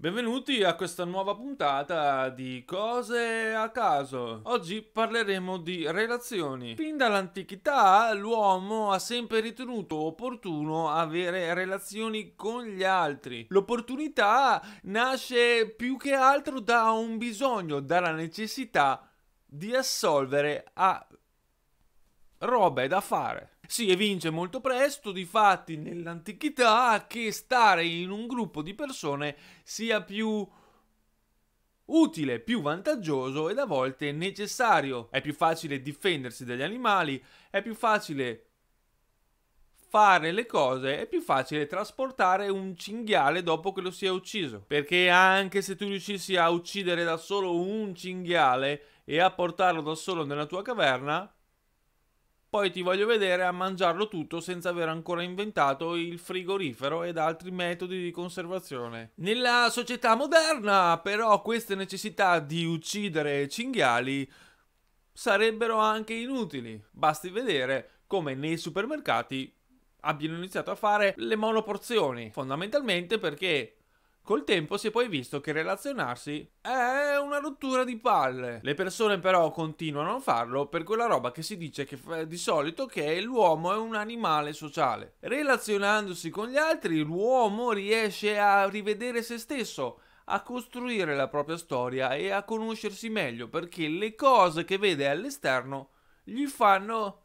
Benvenuti a questa nuova puntata di Cose a caso. Oggi parleremo di relazioni. Fin dall'antichità l'uomo ha sempre ritenuto opportuno avere relazioni con gli altri. L'opportunità nasce più che altro da un bisogno, dalla necessità di assolvere a roba è da fare. Si evince molto presto, difatti, nell'antichità, che stare in un gruppo di persone sia più utile, più vantaggioso ed a volte necessario. È più facile difendersi dagli animali, è più facile fare le cose, è più facile trasportare un cinghiale dopo che lo si è ucciso. Perché anche se tu riuscissi a uccidere da solo un cinghiale e a portarlo da solo nella tua caverna, poi ti voglio vedere a mangiarlo tutto senza aver ancora inventato il frigorifero ed altri metodi di conservazione. Nella società moderna, però, queste necessità di uccidere cinghiali sarebbero anche inutili. Basti vedere come nei supermercati abbiano iniziato a fare le monoporzioni, fondamentalmente perché Col tempo si è poi visto che relazionarsi è una rottura di palle. Le persone però continuano a farlo per quella roba che si dice che di solito che l'uomo è un animale sociale. Relazionandosi con gli altri, l'uomo riesce a rivedere se stesso, a costruire la propria storia e a conoscersi meglio perché le cose che vede all'esterno gli fanno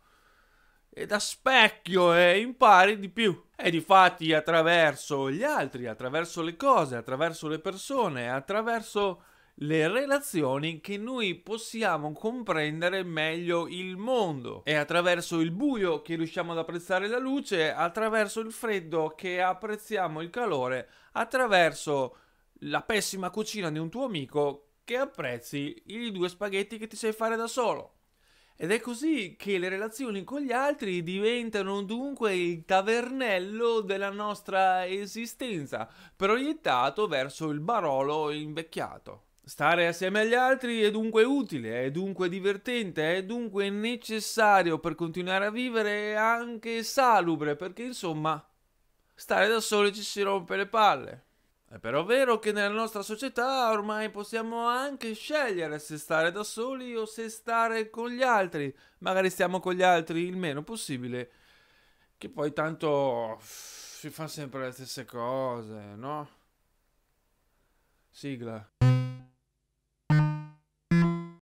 e da specchio e eh, impari di più. E difatti attraverso gli altri, attraverso le cose, attraverso le persone, attraverso le relazioni che noi possiamo comprendere meglio il mondo. È attraverso il buio che riusciamo ad apprezzare la luce, attraverso il freddo che apprezziamo il calore, attraverso la pessima cucina di un tuo amico che apprezzi i due spaghetti che ti sai fare da solo. Ed è così che le relazioni con gli altri diventano dunque il tavernello della nostra esistenza, proiettato verso il barolo invecchiato. Stare assieme agli altri è dunque utile, è dunque divertente, è dunque necessario per continuare a vivere e anche salubre, perché insomma, stare da soli ci si rompe le palle. Eh, è però vero che nella nostra società ormai possiamo anche scegliere se stare da soli o se stare con gli altri. Magari stiamo con gli altri il meno possibile, che poi tanto si fa sempre le stesse cose, no? Sigla.